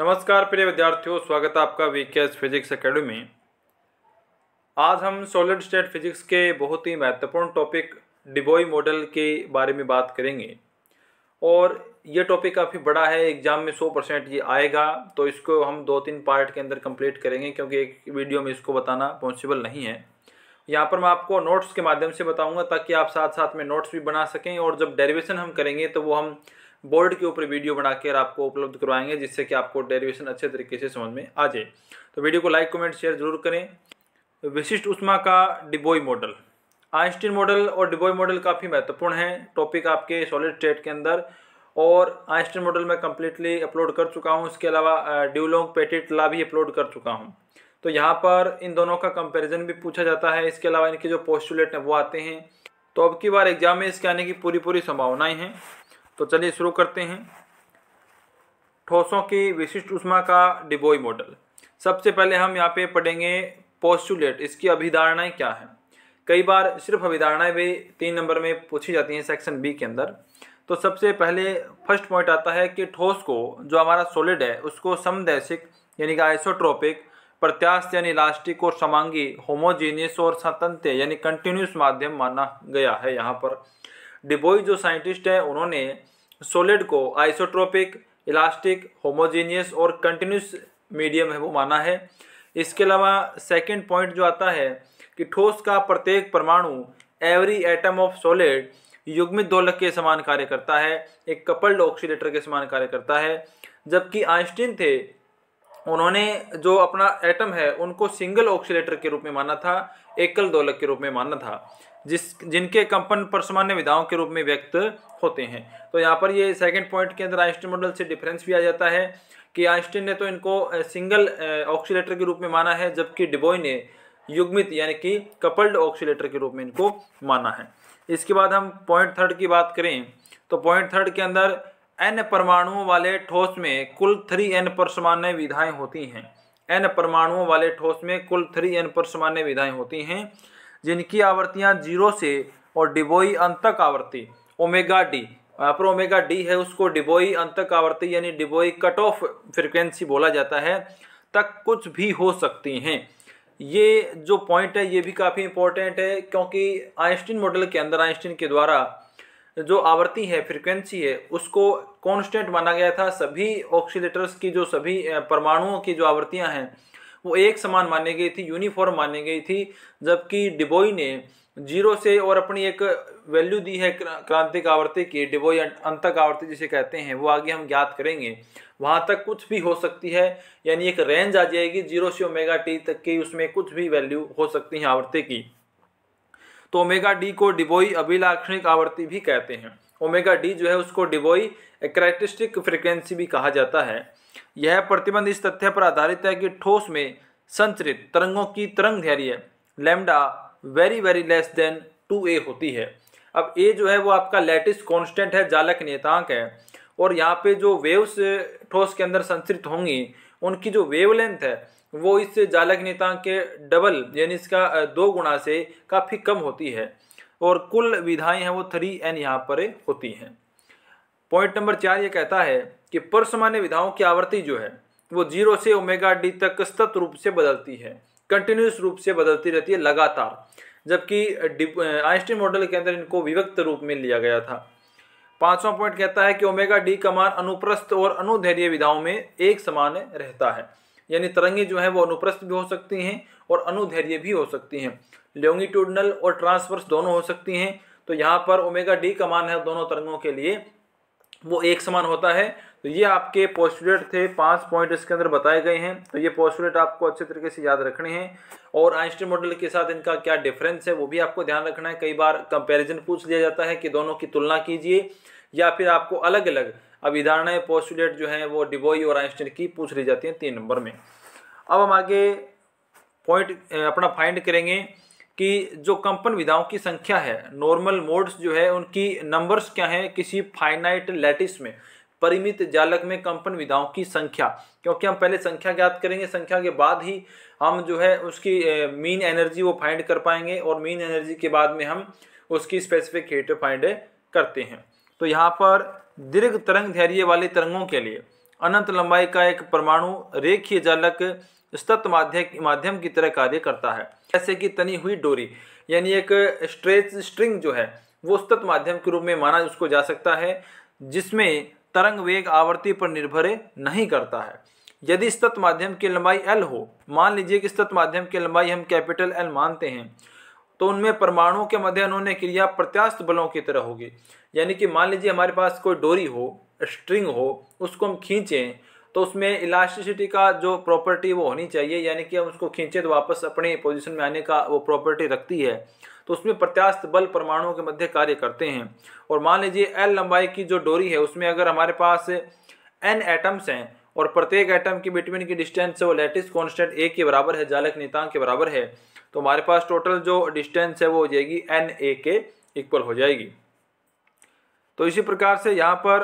नमस्कार प्रिय विद्यार्थियों स्वागत है आपका वी के फिजिक्स अकेडमी आज हम सॉलिड स्टेट फिजिक्स के बहुत ही महत्वपूर्ण टॉपिक डिबोई मॉडल के बारे में बात करेंगे और ये टॉपिक काफ़ी बड़ा है एग्जाम में 100 परसेंट ये आएगा तो इसको हम दो तीन पार्ट के अंदर कंप्लीट करेंगे क्योंकि एक वीडियो में इसको बताना पॉसिबल नहीं है यहाँ पर मैं आपको नोट्स के माध्यम से बताऊँगा ताकि आप साथ साथ में नोट्स भी बना सकें और जब डेरिवेशन हम करेंगे तो वो हम बोर्ड के ऊपर वीडियो बनाकर आपको उपलब्ध करवाएंगे जिससे कि आपको डेरिवेशन अच्छे तरीके से समझ में आ जाए तो वीडियो को लाइक कमेंट शेयर जरूर करें विशिष्ट उष्मा का डिबोई मॉडल आइंस्टीन मॉडल और डिबोई मॉडल काफ़ी महत्वपूर्ण है टॉपिक आपके सॉलिड स्टेट के अंदर और आइंस्टीन मॉडल मैं कंप्लीटली अपलोड कर चुका हूँ इसके अलावा ड्यूलोंग पेटिट ला भी अपलोड कर चुका हूँ तो यहाँ पर इन दोनों का कंपैरिजन भी पूछा जाता है इसके अलावा इनके जो पोस्टुलेट हैं वो आते हैं तो अब की बार एग्जाम में इसके आने की पूरी पूरी संभावनाएं हैं तो चलिए शुरू करते हैं ठोसों की विशिष्ट उष्मा का डिबोई मॉडल सबसे पहले हम यहाँ पे पढ़ेंगे पोस्टुलेट इसकी अभिधारणाएं क्या हैं कई बार सिर्फ अभिधारणाएं भी तीन नंबर में पूछी जाती हैं सेक्शन बी के अंदर तो सबसे पहले फर्स्ट पॉइंट आता है कि ठोस को जो हमारा सॉलिड है उसको समदैशिक यानी कि आइसोट्रोपिक प्रत्याश यानी इलास्टिक और समांगी होमोजीनियस और स्वतंत्र यानी कंटिन्यूस माध्यम माना गया है यहाँ पर डिबोई जो साइंटिस्ट हैं उन्होंने सोलिड को आइसोट्रोपिक इलास्टिक होमोजेनियस और कंटिन्यूस मीडियम है वो माना है इसके अलावा सेकेंड पॉइंट जो आता है कि ठोस का प्रत्येक परमाणु एवरी एटम ऑफ सॉलिड युग्मित दोलक के समान कार्य करता है एक कपल्ड ऑक्सीडेटर के समान कार्य करता है जबकि आइंस्टीन थे उन्होंने जो अपना एटम है उनको सिंगल ऑक्सीडेटर के रूप में माना था एकल दोलक के रूप में माना था जिस जिनके कंपन पर सामान्य विधाओं के रूप में व्यक्त होते हैं तो यहाँ पर ये सेकंड पॉइंट के अंदर आइंस्टीन मॉडल से डिफरेंस भी आ जाता है कि आइंस्टीन ने तो इनको सिंगल ऑक्सीटर के रूप में माना है जबकि डिबोई ने युग्मित यानी कि कपल्ड ऑक्सीटर के रूप में इनको माना है इसके बाद हम पॉइंट थर्ड की बात करें तो पॉइंट थर्ड के अंदर एन परमाणुओं वाले ठोस में कुल थ्री एन पर सामान्य विधाएं होती हैं एन परमाणुओं वाले ठोस में कुल थ्री एन पर सामान्य विधाएं होती हैं जिनकी आवृत्तियाँ जीरो से और डिबोई अंतक आवृत्ति ओमेगा डी यहाँ पर ओमेगा डी है उसको डिबोई अंतक आवृत्ति यानी डिबोई कट ऑफ फ्रिक्वेंसी बोला जाता है तक कुछ भी हो सकती हैं ये जो पॉइंट है ये भी काफ़ी इंपॉर्टेंट है क्योंकि आइंस्टीन मॉडल के अंदर आइंस्टीन के द्वारा जो आवृत्ति है फ्रिक्वेंसी है उसको कॉन्स्टेंट माना गया था सभी ऑक्सीलेटर्स की जो सभी परमाणुओं की जो आवृत्तियाँ हैं वो एक समान मानी गई थी यूनिफॉर्म मानी गई थी जबकि डिबोई ने जीरो से और अपनी एक वैल्यू दी है क्रांतिक आवर्ती की डिबोई अं-, अंतक आवृत्ति जिसे कहते हैं वो आगे हम ज्ञात करेंगे वहाँ तक कुछ भी हो सकती है यानी एक रेंज आ जाएगी जीरो से ओमेगा टी तक की उसमें कुछ भी वैल्यू हो सकती है आवृत्ति की तो ओमेगा डी को डिबोई अभिलाक्षणिक आवृत्ति भी कहते हैं ओमेगा डी जो है उसको डिबोई कैरेक्टरिस्टिक फ्रिक्वेंसी भी कहा जाता है यह प्रतिबंध इस तथ्य पर आधारित है कि ठोस में संचरित तरंगों की तरंग धैर्य lambda very very less than two A होती है अब ए जो है वो आपका लेटिस कांस्टेंट है जालक नियतांक है और यहाँ पे जो वेव्स ठोस के अंदर संचरित होंगी उनकी जो वेवलेंथ है वो इस जालक नेतांक के डबल यानी इसका दो गुणा से काफ़ी कम होती है और कुल विधाएं हैं वो थ्री एन यहाँ पर होती हैं पॉइंट नंबर चार ये कहता है कि परसमान्य विधाओं की आवृत्ति जो है वो जीरो से ओमेगा डी तक सतत रूप से बदलती है कंटिन्यूस रूप से बदलती रहती है लगातार जबकि आइंस्टीन मॉडल के अंदर इनको विभक्त रूप में लिया गया था पांचवा पॉइंट कहता है कि ओमेगा डी का मान अनुप्रस्थ और अनुधैर्य विधाओं में एक समान रहता है यानी तरंगे जो है वो अनुप्रस्थ भी हो सकती हैं और अनुधैर्य भी हो सकती हैं लोंगिट्यूडनल और ट्रांसवर्स दोनों हो सकती हैं तो यहाँ पर ओमेगा डी का मान है दोनों तरंगों के लिए वो एक समान होता है तो ये आपके पोस्टुलेट थे पांच पॉइंट इसके अंदर बताए गए हैं तो ये पोस्टुलेट आपको अच्छे तरीके से याद रखने हैं और आइंस्टीन मॉडल के साथ इनका क्या डिफरेंस है वो भी आपको ध्यान रखना है कई बार कंपैरिजन पूछ लिया जाता है कि दोनों की तुलना कीजिए या फिर आपको अलग अलग अविधारणाएँ पोस्टुलेट जो हैं वो डिबोई और आइंस्टीन की पूछ ली जाती हैं तीन नंबर में अब हम आगे पॉइंट अपना फाइंड करेंगे कि जो कंपन विधाओं की संख्या है नॉर्मल मोड्स जो है उनकी नंबर्स क्या हैं किसी फाइनाइट लैटिस में परिमित जालक में कंपन विधाओं की संख्या क्योंकि हम पहले संख्या ज्ञात करेंगे संख्या के बाद ही हम जो है उसकी मीन एनर्जी वो फाइंड कर पाएंगे और मीन एनर्जी के बाद में हम उसकी स्पेसिफिक हीट फाइंड करते हैं तो यहाँ पर दीर्घ तरंग धैर्य वाले तरंगों के लिए अनंत लंबाई का एक परमाणु रेखीय जालक स्तत्व माध्यम की तरह कार्य करता है जैसे कि तनी हुई डोरी यानी एक स्ट्रेच स्ट्रिंग जो है वो उस्तत माध्यम के रूप में माना उसको जा सकता है जिसमें तरंग वेग आवर्ती पर निर्भर नहीं करता है यदि स्तत माध्यम की लंबाई एल हो मान लीजिए कि स्तत माध्यम की लंबाई हम कैपिटल एल मानते हैं तो उनमें परमाणुओं के मध्य उन्होंने क्रिया प्रत्यास्थ बलों की तरह होगी यानी कि मान लीजिए हमारे पास कोई डोरी हो स्ट्रिंग हो उसको हम खींचें तो उसमें इलास्टिसिटी का जो प्रॉपर्टी वो होनी चाहिए यानी कि हम उसको खींचे तो वापस अपने पोजिशन में आने का वो प्रॉपर्टी रखती है तो उसमें प्रत्यास्थ बल परमाणुओं के मध्य कार्य करते हैं और मान लीजिए एल लंबाई की जो डोरी है उसमें अगर हमारे पास एन एटम्स हैं और प्रत्येक एटम की बिटवीन की डिस्टेंस है वो लेटेस्ट कॉन्स्टेंट ए के बराबर है जालक नितांक के बराबर है तो हमारे पास टोटल जो डिस्टेंस है वो हो जाएगी एन ए के इक्वल हो जाएगी तो इसी प्रकार से यहाँ पर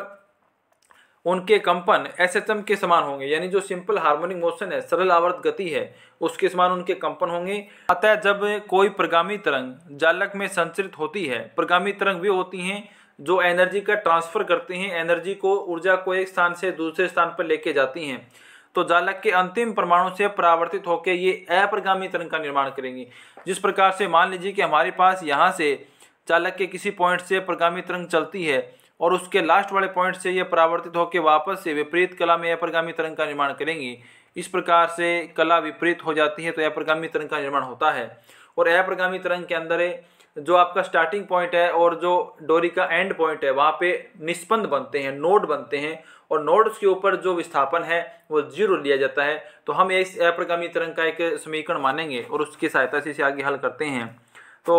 उनके कंपन एस एच एम के समान होंगे यानी जो सिंपल हार्मोनिक मोशन है सरल आवर्त गति है उसके समान उनके कंपन होंगे अतः जब कोई प्रगामी तरंग जालक में संचरित होती है प्रगामी तरंग भी होती हैं जो एनर्जी का ट्रांसफर करती हैं एनर्जी को ऊर्जा को एक स्थान से दूसरे स्थान पर लेके जाती हैं तो जालक के अंतिम परमाणु से परावर्तित होकर ये अप्रगामी तरंग का निर्माण करेंगी जिस प्रकार से मान लीजिए कि हमारे पास यहाँ से चालक के किसी पॉइंट से प्रगामी तरंग चलती है और उसके लास्ट वाले पॉइंट से यह परावर्तित होकर वापस से विपरीत कला में अपरगामी तरंग का निर्माण करेंगी इस प्रकार से कला विपरीत हो जाती है तो अपरगामी तरंग का निर्माण होता है और अपरगामी तरंग के अंदर जो आपका स्टार्टिंग पॉइंट है और जो डोरी का एंड पॉइंट है वहाँ पे निष्पन्द बनते हैं नोड बनते हैं और नोड्स के ऊपर जो विस्थापन है वो जीरो लिया जाता है तो हम इस अप्रगामी तरंग का एक समीकरण मानेंगे और उसकी सहायता से इसे आगे हल करते हैं तो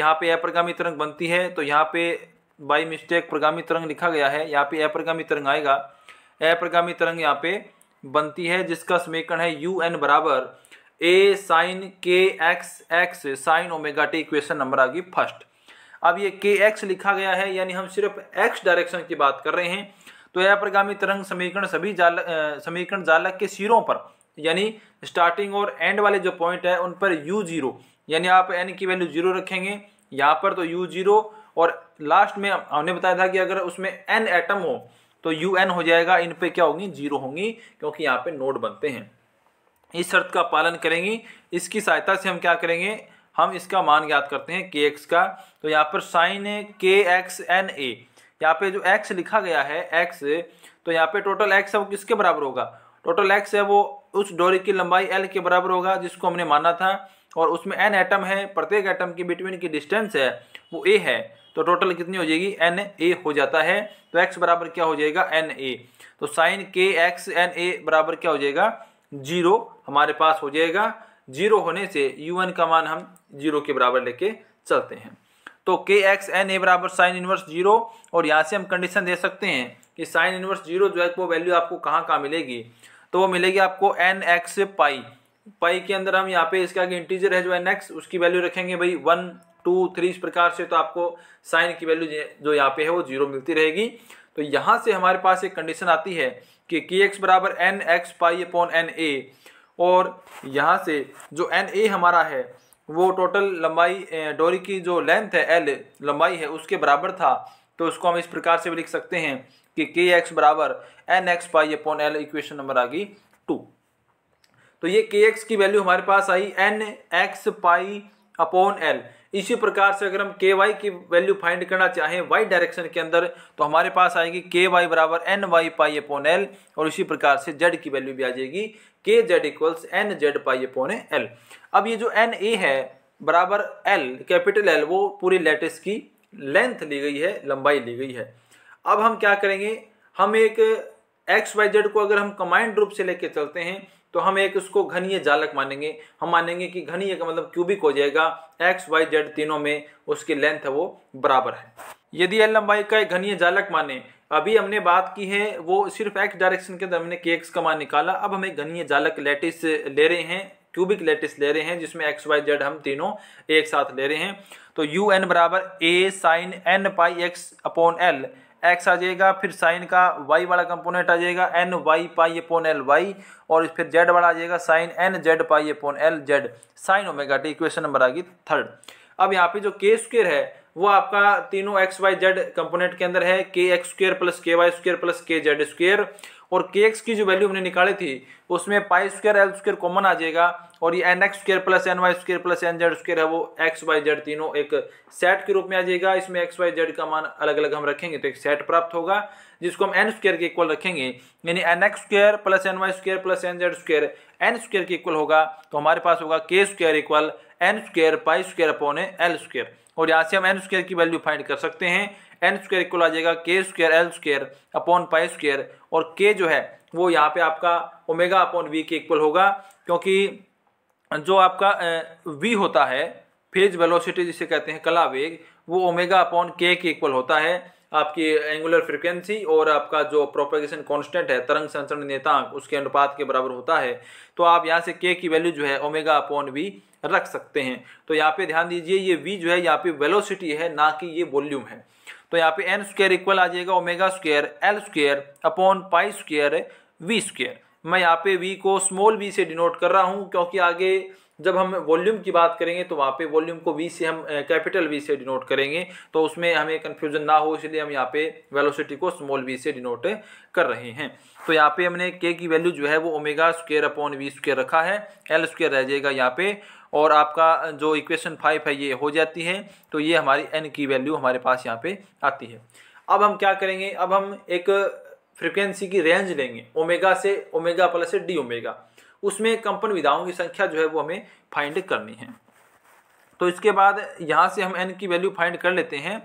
यहाँ पे अप्रगामी तरंग बनती है तो यहाँ पे बाई मिस्टेक प्रगामी तरंग लिखा गया है यहाँ पे अप्रगामी तरंग आएगा अप्रगामी तरंग यहाँ पे बनती है जिसका समीकरण है यू एन बराबर A sine K X X sine omega T equation number आ गई फर्स्ट अब ये के एक्स लिखा गया है यानी हम सिर्फ एक्स डायरेक्शन की बात कर रहे हैं तो अप्रगामी तरंग समीकरण सभी जाल समीकरण जालक के सिरों पर यानी स्टार्टिंग और एंड वाले जो पॉइंट है उन पर यू जीरो यानी आप एन की वैल्यू जीरो रखेंगे यहाँ पर तो यू जीरो और लास्ट में हमने बताया था कि अगर उसमें एन एटम हो तो यू एन हो जाएगा इन पे क्या होगी जीरो होंगी क्योंकि यहाँ पे नोड बनते हैं इस शर्त का पालन करेंगी इसकी सहायता से हम क्या करेंगे हम इसका मान ज्ञात करते हैं के एक्स का तो यहाँ पर sign K x N A यहाँ पे जो एक्स लिखा गया है एक्स तो यहाँ पे टोटल एक्स है वो किसके बराबर होगा टोटल एक्स है वो उस डोरी की लंबाई एल के बराबर होगा जिसको हमने माना था और उसमें एन एटम है प्रत्येक एटम की बिटवीन की डिस्टेंस है वो ए है तो टोटल कितनी हो जाएगी एन ए हो जाता है तो एक्स बराबर क्या हो जाएगा एन ए तो sign K x N A बराबर क्या हो जाएगा जीरो हमारे पास हो जाएगा जीरो होने से यू एन का मान हम जीरो के बराबर लेके चलते हैं तो के एक्स एन ए बराबर साइन इनवर्स जीरो और यहाँ से हम कंडीशन दे सकते हैं कि साइन इनवर्स जीरो जो है वो वैल्यू आपको कहाँ कहाँ मिलेगी तो वो मिलेगी आपको एन एक्स पाई पाई के अंदर हम यहाँ पे इसका इंटीजर है जो एन एक्स उसकी वैल्यू रखेंगे भाई वन टू थ्री इस प्रकार से तो आपको साइन की वैल्यू जो यहाँ पे है वो जीरो मिलती रहेगी तो यहाँ से हमारे पास एक कंडीशन आती है कि के एक्स बराबर N X pi upon N A और यहाँ से जो एन ए हमारा है वो टोटल लंबाई डोरी की जो लेंथ है एल लंबाई है उसके बराबर था तो उसको हम इस प्रकार से भी लिख सकते हैं कि के एक्स बराबर N X pi upon L equation number आ गई टू तो ये के एक्स की वैल्यू हमारे पास आई N X pi upon L इसी प्रकार से अगर हम के वाई की वैल्यू फाइंड करना चाहें वाई डायरेक्शन के अंदर तो हमारे पास आएगी के वाई बराबर N Y pi upon L और इसी प्रकार से जेड की वैल्यू भी आ जाएगी K Z equals N Z pi upon L अब ये जो एन ए है बराबर एल कैपिटल एल वो पूरी लेटेस की लेंथ ली गई है लंबाई ली गई है अब हम क्या करेंगे हम एक एक्स वाई जेड को अगर हम कमाइंड रूप से लेके चलते हैं तो हम एक उसको घनीय जालक मानेंगे हम मानेंगे कि घनीय का मतलब क्यूबिक हो जाएगा एक्स वाई जेड तीनों में उसकी लेंथ है वो बराबर है यदि एल लंबाई का एक घनीय जालक माने अभी हमने बात की है वो सिर्फ एक्स डायरेक्शन के अंदर हमने के एक्स का मान निकाला अब हमें घनीय जालक लेटिस ले रहे हैं क्यूबिक लेटिस ले रहे हैं जिसमें एक्स वाई जेड हम तीनों एक साथ ले रहे हैं तो यू एन बराबर A sine N pi X upon L X आ जाएगा फिर साइन का वाई वाला कंपोनेंट आ जाएगा N Y pi upon L Y और फिर जेड वाला आ जाएगा sine N Z pi upon L Z sine omega T equation number आ गई थर्ड अब यहाँ पे जो के स्क्र है वो आपका तीनों एक्स वाई जेड कंपोनेंट के अंदर है K X square plus K Y square plus K Z square और के एक्स की जो वैल्यू हमने निकाली थी उसमें pi square L square common आ जाएगा और ये N X square plus N Y square plus N Z square है वो एक्स वाई जेड तीनों एक सेट के रूप में आ जाएगा इसमें एक्स वाई जेड का मान अलग अलग हम रखेंगे तो एक सेट प्राप्त होगा जिसको हम एन स्क्र के इक्वल रखेंगे यानी N X square plus N Y square plus N Z square N square के इक्वल होगा तो हमारे पास होगा K square equal N square pi square upon L square और यहाँ से हम एन स्क्र की वैल्यू फाइंड कर सकते हैं एन स्क्वेयर इक्वल आ जाएगा K square L square upon pi square और के जो है वो यहाँ पे आपका ओमेगा अपॉन वी के इक्वल होगा क्योंकि जो आपका वी होता है फेज वेलोसिटी जिसे कहते हैं कला वेग वो ओमेगा अपॉन के के इक्वल होता है आपकी एंगुलर फ्रिक्वेंसी और आपका जो प्रोपेगेशन कांस्टेंट है तरंग संचरण नेतांक उसके अनुपात के बराबर होता है तो आप यहाँ से के की वैल्यू जो है ओमेगा अपॉन वी रख सकते हैं तो यहाँ पे ध्यान दीजिए ये वी जो है यहाँ पे वेलोसिटी है ना कि ये वॉल्यूम है तो यहाँ पे एन स्क्वेयर इक्वल आ जाएगा omega square L square upon pi square V square मैं यहाँ पे वी को स्मॉल वी से डिनोट कर रहा हूँ क्योंकि आगे जब हम वॉल्यूम की बात करेंगे तो वहाँ पे वॉल्यूम को वी से हम कैपिटल वी से डिनोट करेंगे तो उसमें हमें कन्फ्यूजन ना हो इसलिए हम यहाँ पे वेलोसिटी को स्मॉल वी से डिनोट कर रहे हैं तो यहाँ पे हमने के की वैल्यू जो है वो omega square upon V square रखा है एल स्क्वेयर रह जाएगा यहाँ पे और आपका जो इक्वेशन फाइव है ये हो जाती है तो ये हमारी एन की वैल्यू हमारे पास यहाँ पे आती है अब हम क्या करेंगे अब हम एक फ्रिक्वेंसी की रेंज लेंगे ओमेगा से ओमेगा प्लस से डी ओमेगा उसमें कंपन विधाओं की संख्या जो है वो हमें फाइंड करनी है तो इसके बाद यहाँ से हम एन की वैल्यू फाइंड कर लेते हैं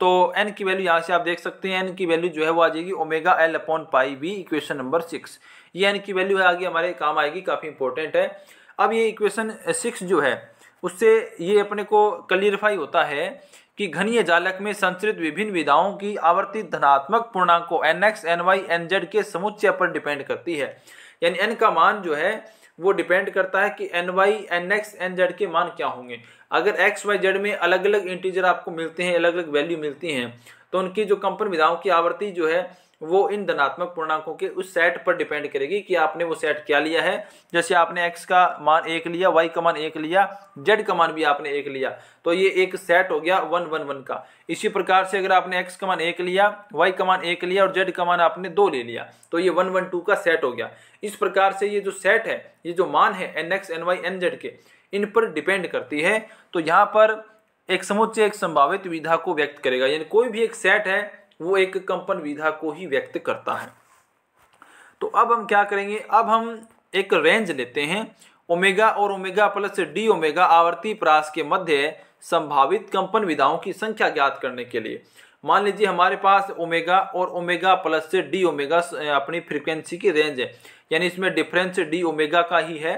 तो एन की वैल्यू यहाँ से आप देख सकते हैं एन की वैल्यू जो है वो आ जाएगी omega L upon pi B equation number six ये एन की वैल्यू है आगे हमारे काम आएगी काफ़ी इंपॉर्टेंट है अब ये इक्वेशन सिक्स जो है उससे ये अपने को क्लियरिफाई होता है कि घनीय जालक में संचरित विभिन्न विधाओं की आवर्ती धनात्मक पूर्णांको N X N Y N Z के समुच्चय पर डिपेंड करती है यानी एन का मान जो है वो डिपेंड करता है कि N Y N X N Z के मान क्या होंगे अगर एक्स वाई जेड में अलग अलग इंटीजर आपको मिलते हैं अलग अलग वैल्यू मिलती हैं तो उनकी जो कंपन विधाओं की आवृत्ति जो है वो इन धनात्मक पूर्णांकों के उस सेट पर डिपेंड करेगी कि आपने वो सेट क्या लिया है जैसे आपने एक्स का मान एक लिया वाई का मान एक लिया जेड का मान भी आपने एक लिया तो ये एक सेट हो गया वन वन वन का इसी प्रकार से अगर आपने एक्स का मान एक लिया वाई का मान एक लिया और जेड का मान आपने दो ले लिया तो ये वन वन टू का सेट हो गया इस प्रकार से ये जो सेट है ये जो मान है N X N Y N Z के इन पर डिपेंड करती है तो यहाँ पर एक समुच्चय एक संभावित विधा को व्यक्त करेगा यानी कोई भी एक सेट है वो एक कंपन विधा को ही व्यक्त करता है तो अब हम क्या करेंगे अब हम एक रेंज लेते हैं ओमेगा और ओमेगा प्लस डी ओमेगा आवर्ती प्रास के मध्य संभावित कंपन विधाओं की संख्या ज्ञात करने के लिए मान लीजिए हमारे पास ओमेगा और ओमेगा प्लस डी ओमेगा अपनी फ्रीक्वेंसी की रेंज है यानी इसमें डिफरेंस डी ओमेगा का ही है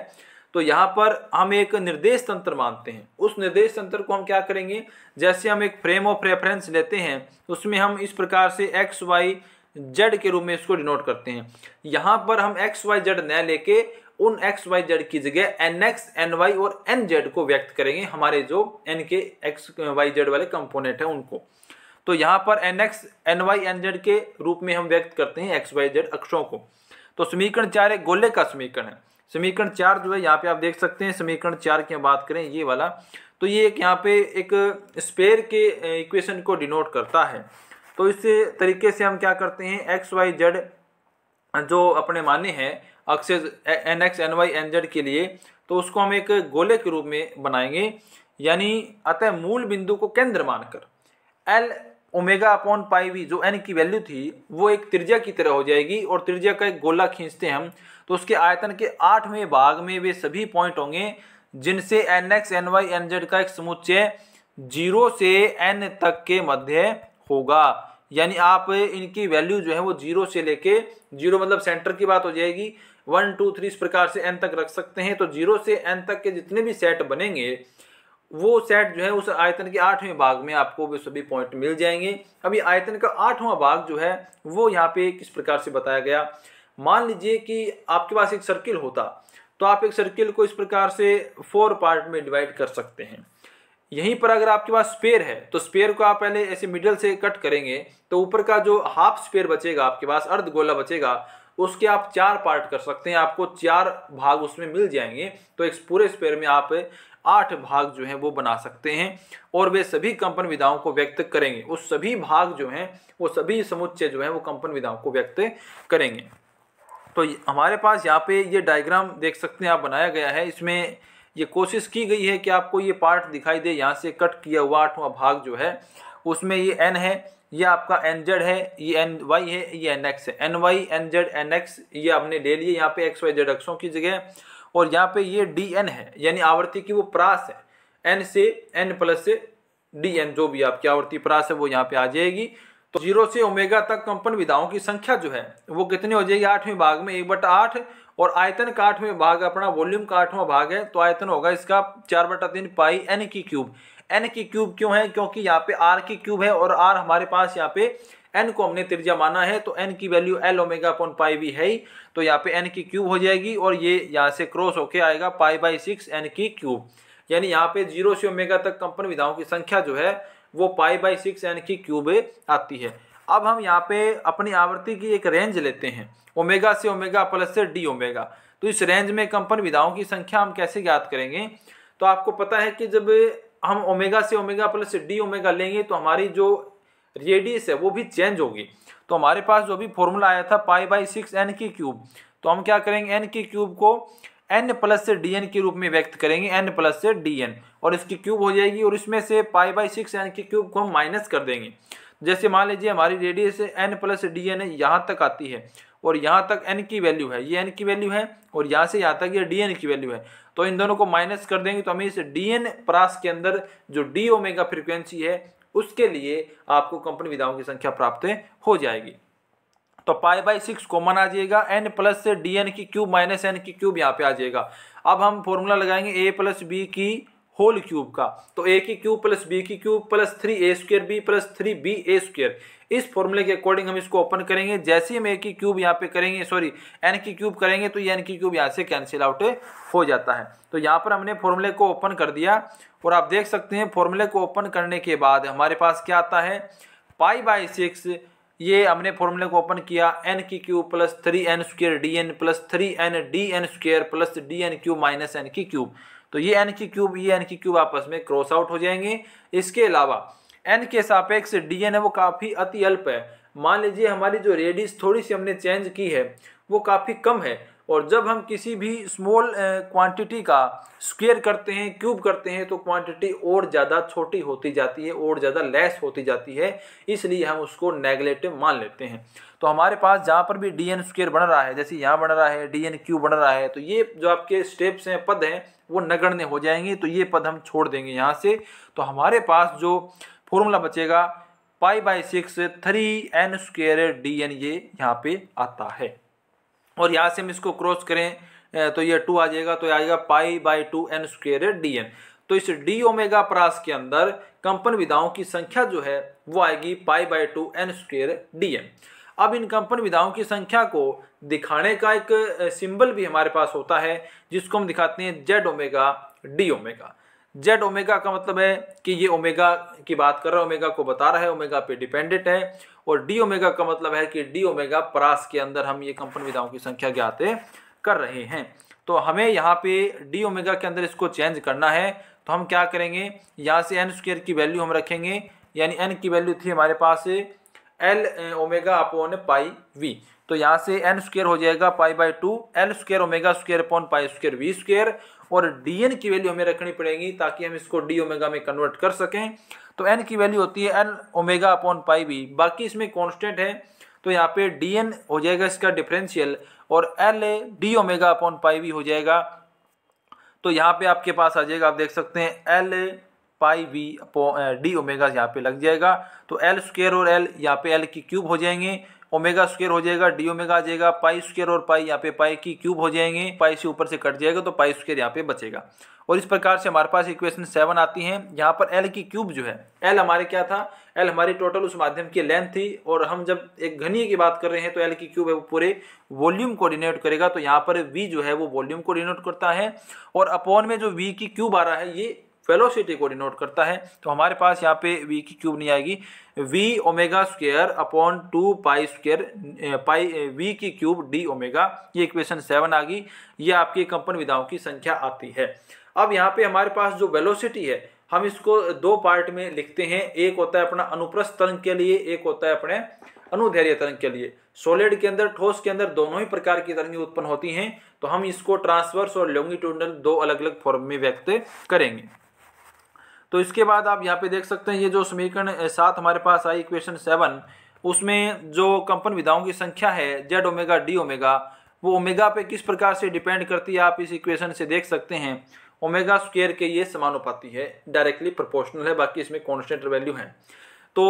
तो यहाँ पर हम एक निर्देश तंत्र मानते हैं उस निर्देश तंत्र को हम क्या करेंगे जैसे हम एक फ्रेम ऑफ रेफरेंस लेते हैं उसमें हम इस प्रकार से एक्स वाई जेड के रूप में इसको डिनोट करते हैं यहाँ पर हम एक्स वाई जेड न लेके उन एक्स वाई जेड की जगह एन एक्स एन वाई और एन जेड को व्यक्त करेंगे हमारे जो एन के एक्स वाई जेड वाले कंपोनेंट हैं उनको तो यहाँ पर N X N Y N Z के रूप में हम व्यक्त करते हैं एक्स वाई जेड अक्षों को तो समीकरण चार एक गोले का समीकरण है समीकरण चार जो है यहाँ पे आप देख सकते हैं समीकरण चार की बात करें ये वाला तो ये एक यहाँ पे एक स्पेयर के इक्वेशन को डिनोट करता है तो इस तरीके से हम क्या करते हैं एक्स वाई जेड जो अपने माने हैं axes N X N Y N Z के लिए तो उसको हम एक गोले के रूप में बनाएंगे यानी अतः मूल बिंदु को केंद्र मानकर L omega upon pi V जो एन की वैल्यू थी वो एक त्रिज्या की तरह हो जाएगी और त्रिज्या का एक गोला खींचते हैं हम तो उसके आयतन के आठवें भाग में वे सभी पॉइंट होंगे जिनसे N X N Y N Z का एक समुच्चय जीरो से एन तक के मध्य होगा यानी आप इनकी वैल्यू जो है वो जीरो से लेके जीरो मतलब सेंटर की बात हो जाएगी वन टू थ्री इस प्रकार से एन तक रख सकते हैं तो जीरो से एन तक के जितने भी सेट बनेंगे वो सेट जो है उस आयतन के आठवें भाग में आपको वे सभी पॉइंट मिल जाएंगे अभी आयतन का आठवां भाग जो है वो यहाँ पे किस प्रकार से बताया गया मान लीजिए कि आपके पास एक सर्किल होता तो आप एक सर्किल को इस प्रकार से फोर पार्ट में डिवाइड कर सकते हैं यहीं पर अगर आपके पास स्पेयर है तो स्पेयर को आप पहले ऐसे मिडल से कट करेंगे तो ऊपर का जो हाफ स्पेयर बचेगा आपके पास अर्ध गोला बचेगा उसके आप चार पार्ट कर सकते हैं आपको चार भाग उसमें मिल जाएंगे तो एक पूरे स्पेयर में आप आठ भाग जो हैं वो बना सकते हैं और वे सभी कंपन विधाओं को व्यक्त करेंगे उस सभी भाग जो हैं वो सभी समुच्चय जो हैं वो कंपन विधाओं को व्यक्त करेंगे तो हमारे पास यहाँ पे ये डायग्राम देख सकते हैं आप बनाया गया है इसमें ये कोशिश की गई है कि आपको ये पार्ट दिखाई दे यहाँ से कट किया हुआ आठवां भाग जो है उसमें ये एन है ये आपका एन जेड है ये एन वाई है ये एन एक्स है N Y N Z N X ये आपने ले लिए यहाँ पे एक्स वाई जेड अक्षों की जगह और यहाँ पे ये डी एन है यानी आवृत्ति की वो प्रास है एन से एन प्लस से डी एन जो भी आपकी आवृत्ति प्रास है वो यहाँ पे आ जाएगी तो जीरो से ओमेगा तक कंपन तो विधाओं की संख्या जो है वो कितनी हो जाएगी आठवें भाग में एक बटा आठ और आयतन का आठवें भाग अपना वॉल्यूम का आठवां भाग है तो आयतन होगा इसका चार बटा तीन पाई एन की क्यूब एन की क्यूब क्यों है क्योंकि यहाँ पे आर की क्यूब है और आर हमारे पास यहाँ पे एन को हमने त्रिज्या माना है तो एन की value L omega upon pi भी है ही तो यहाँ पे एन की क्यूब हो जाएगी और ये यहाँ से क्रॉस होके आएगा पाई बाई सिक्स एन की क्यूब यानी यहाँ पे जीरो से ओमेगा तक कंपन विधाओं की संख्या जो है वो पाई बाई सिक्स एन की क्यूब आती है अब हम यहाँ पे अपनी आवृत्ति की एक रेंज लेते हैं ओमेगा से ओमेगा प्लस से डी ओमेगा तो इस रेंज में कंपन विधाओं की संख्या हम कैसे ज्ञात करेंगे तो आपको पता है कि जब हम ओमेगा से ओमेगा प्लस डी ओमेगा लेंगे तो हमारी जो रेडियस है वो भी चेंज होगी तो हमारे पास जो भी फॉर्मूला आया था पाई बाई सिक्स एन की क्यूब तो हम क्या करेंगे एन की क्यूब को एन प्लस से डी एन के रूप में व्यक्त करेंगे एन प्लस से डी एन और इसकी क्यूब हो जाएगी और इसमें से पाई बाई सिक्स एन की क्यूब को हम माइनस कर देंगे जैसे मान लीजिए हमारी radius N plus D N यहाँ तक आती है और यहाँ तक एन की वैल्यू है ये एन की वैल्यू है और यहाँ से यहाँ तक ये डी एन की वैल्यू है तो इन दोनों को माइनस कर देंगे तो हमें इस डी एन प्रास के अंदर जो डी ओमेगा फ्रिक्वेंसी है उसके लिए आपको कंपनी विधाओं की संख्या प्राप्त हो जाएगी तो पाई बाई सिक्स कॉमन आ जाएगा एन प्लस से डी एन की क्यूब माइनस एन की क्यूब यहाँ पे आ जाएगा अब हम फॉर्मूला लगाएंगे ए प्लस बी की होल क्यूब का तो ए की क्यूब प्लस बी की cube plus three A square B plus three B A square इस फॉर्मूले के अकॉर्डिंग हम इसको ओपन करेंगे जैसे हम ए की क्यूब यहाँ पे करेंगे सॉरी एन की क्यूब करेंगे तो ये एन की क्यूब यहाँ से कैंसिल आउट हो जाता है तो यहाँ पर हमने फॉर्मूले को ओपन कर दिया और आप देख सकते हैं फॉर्मूले को ओपन करने के बाद हमारे पास क्या आता है पाई बाई सिक्स ये हमने फॉर्मूले को ओपन किया एन की cube plus three N square D N plus three N D N square plus D N cube minus N की क्यूब तो ये एन की क्यूब ये एन की क्यूब आपस में क्रॉस आउट हो जाएंगे इसके अलावा एन के सापेक्ष डी एन है वो काफ़ी अति अल्प है मान लीजिए हमारी जो रेडियस थोड़ी सी हमने चेंज की है वो काफ़ी कम है और जब हम किसी भी स्मॉल क्वांटिटी का स्क्वेयर करते हैं क्यूब करते हैं तो क्वांटिटी और ज़्यादा छोटी होती जाती है और ज़्यादा लेस होती जाती है इसलिए हम उसको नेगलेटिव मान लेते हैं तो हमारे पास जहाँ पर भी डी एन स्क्वेयर बन रहा है जैसे यहाँ बन रहा है डी एन क्यूब बन रहा है तो ये जो आपके स्टेप्स हैं पद हैं वो नगण्य हो जाएंगे तो ये पद हम छोड़ देंगे यहाँ से तो हमारे पास जो फॉर्मूला बचेगा pi by six three N square D N ये यहाँ पे आता है और यहाँ से हम इसको क्रॉस करें तो ये टू आ जाएगा तो आएगा pi by two N square D N तो इस डी ओमेगा प्रास के अंदर कंपन विधाओं की संख्या जो है वो आएगी pi by two N square D N अब इन कंपन विधाओं की संख्या को दिखाने का एक सिंबल भी हमारे पास होता है जिसको हम दिखाते हैं Z omega D omega Z omega का मतलब है कि ये ओमेगा की बात कर रहा है ओमेगा को बता रहा है ओमेगा पे डिपेंडेंट है और डी ओमेगा का मतलब है कि डी ओमेगा परास के अंदर हम ये कंपन विधाओं की संख्या ज्ञात कर रहे हैं तो हमें यहाँ पे डी ओमेगा के अंदर इसको चेंज करना है तो हम क्या करेंगे यहाँ से एन स्क्वेयर की वैल्यू हम रखेंगे यानी एन की वैल्यू थी हमारे पास L omega upon pi V तो यहाँ से एन स्क्वेयर हो जाएगा pi by two L square omega square upon pi square V square और dn की वैल्यू हमें रखनी पड़ेगी ताकि हम इसको डी ओमेगा में कन्वर्ट कर सकें तो n की वैल्यू होती है n ओमेगा अपॉन पाई भी बाकी इसमें कॉन्स्टेंट है तो यहाँ पे dn हो जाएगा इसका डिफरेंशियल और l D omega upon pi भी हो जाएगा तो यहाँ पे आपके पास आ जाएगा आप देख सकते हैं L pi V D omega यहाँ पे लग जाएगा तो एल स्क्र और एल यहाँ पे एल की क्यूब हो जाएंगे ओमेगा स्क्वेयर हो जाएगा डी ओमेगा आ जाएगा पाई स्क्र और पाई यहाँ पे पाई की क्यूब हो जाएंगे पाई से ऊपर से कट जाएगा तो पाई स्क्र यहाँ पे बचेगा और इस प्रकार से हमारे पास इक्वेशन सेवन आती है यहाँ पर एल की क्यूब जो है एल हमारे क्या था एल हमारी टोटल उस माध्यम की लेंथ थी और हम जब एक घनी की बात कर रहे हैं तो एल की क्यूब है वो पूरे वॉल्यूम को डिनोट करेगा तो यहाँ पर वी जो है वो वॉल्यूम को डिनोट करता है और अपॉन में जो वी की क्यूब आ रहा है ये वेलोसिटी को डिनोट करता है तो हमारे पास यहाँ पे वी की क्यूब नहीं आएगी V omega square upon two pi square pi V की क्यूब डी ओमेगा ये इक्वेशन सेवन आ गई ये आपकी कंपन विधाओं की संख्या आती है अब यहाँ पे हमारे पास जो वेलोसिटी है हम इसको दो पार्ट में लिखते हैं एक होता है अपना अनुप्रस्थ तरंग के लिए एक होता है अपने अनुधैर्य तरंग के लिए सोलिड के अंदर ठोस के अंदर दोनों ही प्रकार की तरंगें उत्पन्न होती हैं तो हम इसको ट्रांसवर्स और लॉन्गिट्यूडनल दो अलग अलग फॉर्म में व्यक्त करेंगे तो इसके बाद आप यहाँ पे देख सकते हैं ये जो समीकरण सात हमारे पास आई इक्वेशन सेवन उसमें जो कंपन विधाओं की संख्या है जेड ओमेगा डी ओमेगा वो ओमेगा पे किस प्रकार से डिपेंड करती है आप इस इक्वेशन से देख सकते हैं ओमेगा स्क्वेयर के ये समानुपाती है डायरेक्टली प्रोपोर्शनल है बाकी इसमें कॉन्स्टेंट वैल्यू है तो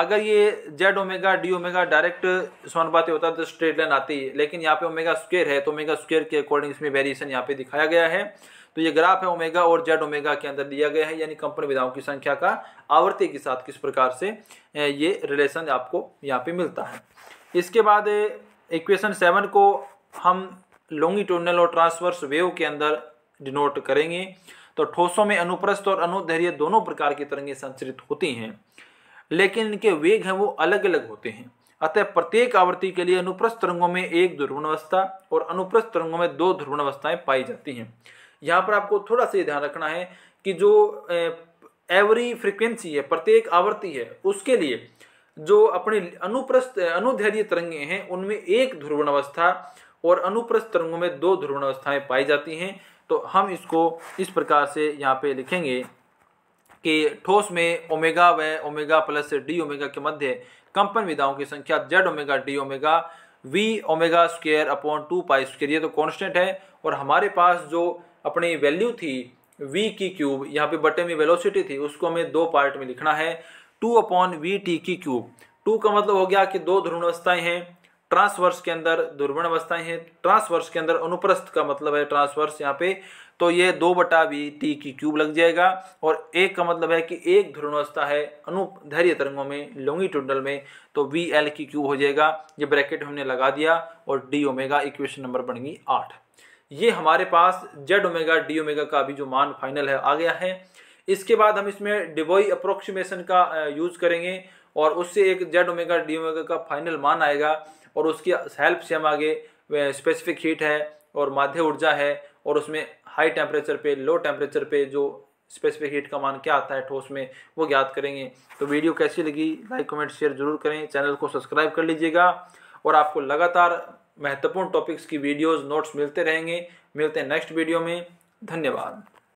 अगर ये Z omega D omega direct समानुपाती होता तो स्ट्रेट लाइन आती लेकिन यहाँ पे ओमेगा स्क्वेयर है तो ओमेगा स्क्वेयर के अकॉर्डिंग इसमें वेरिएशन यहाँ पे दिखाया गया है तो ये ग्राफ है ओमेगा और जेड ओमेगा के अंदर दिया गया है यानी कंपन विधाओं की संख्या का आवृत्ति के साथ किस प्रकार से ये रिलेशन आपको यहाँ पे मिलता है इसके बाद इक्वेशन सेवन को हम लॉन्गिट्यूडनल और ट्रांसवर्स वेव के अंदर डिनोट करेंगे तो ठोसों में अनुप्रस्थ और अनुधैर्य दोनों प्रकार की तरंगे संचरित होती हैं लेकिन इनके वेग हैं वो अलग अलग होते हैं अतः प्रत्येक आवृत्ति के लिए अनुप्रस्थ तरंगों में एक अवस्था और अनुप्रस्थ तरंगों में दो अवस्थाएं पाई जाती हैं यहाँ पर आपको थोड़ा सा ध्यान रखना है कि जो एवरी फ्रिक्वेंसी है प्रत्येक आवर्ती है उसके लिए जो अपने अनुप्रस्थ अनुधैर्य तरंगे हैं उनमें एक ध्रुवण अवस्था और अनुप्रस्थ तरंगों में दो ध्रुवण अवस्थाएं पाई जाती हैं तो हम इसको इस प्रकार से यहाँ पे लिखेंगे कि ठोस में ओमेगा व ओमेगा प्लस डी ओमेगा के मध्य कंपन विधाओं की संख्या Z omega D omega V omega square upon two pi square ये तो कॉन्स्टेंट है और हमारे पास जो अपनी वैल्यू थी वी की क्यूब यहाँ पे बटे में वेलोसिटी थी उसको हमें दो पार्ट में लिखना है टू अपॉन वी टी की क्यूब टू का मतलब हो गया कि दो ध्रुवण अवस्थाएं हैं ट्रांसवर्स के अंदर ध्रुवण अवस्थाएं हैं ट्रांसवर्स के अंदर अनुप्रस्थ का मतलब है ट्रांसवर्स यहाँ पे तो ये दो बटा वी टी की क्यूब लग जाएगा और एक का मतलब है कि एक अवस्था है अनुधैर्य तरंगों में लोंगी टुंडल में तो वी एल की क्यूब हो जाएगा ये ब्रैकेट हमने लगा दिया और डी ओमेगा इक्वेशन नंबर बन गई आठ ये हमारे पास जेड ओमेगा डी ओमेगा का भी जो मान फाइनल है आ गया है इसके बाद हम इसमें डिबोई अप्रोक्सीमेशन का यूज़ करेंगे और उससे एक जेड ओमेगा डी ओमेगा का फाइनल मान आएगा और उसकी हेल्प से हम आगे स्पेसिफिक हीट है और माध्य ऊर्जा है और उसमें हाई टेम्परेचर पे लो टेम्परेचर पे जो स्पेसिफिक हीट का मान क्या आता है ठोस में वो ज्ञात करेंगे तो वीडियो कैसी लगी लाइक कमेंट शेयर जरूर करें चैनल को सब्सक्राइब कर लीजिएगा और आपको लगातार महत्वपूर्ण टॉपिक्स की वीडियोस नोट्स मिलते रहेंगे मिलते हैं नेक्स्ट वीडियो में धन्यवाद